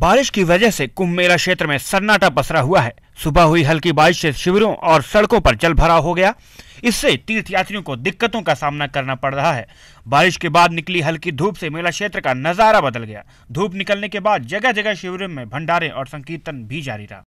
बारिश की वजह से कुंभ मेला क्षेत्र में सन्नाटा पसरा हुआ है सुबह हुई हल्की बारिश से शिविरों और सड़कों पर जल भरा हो गया इससे तीर्थयात्रियों को दिक्कतों का सामना करना पड़ रहा है बारिश के बाद निकली हल्की धूप से मेला क्षेत्र का नजारा बदल गया धूप निकलने के बाद जगह जगह शिविरों में भंडारे और संकीर्तन भी जारी रहा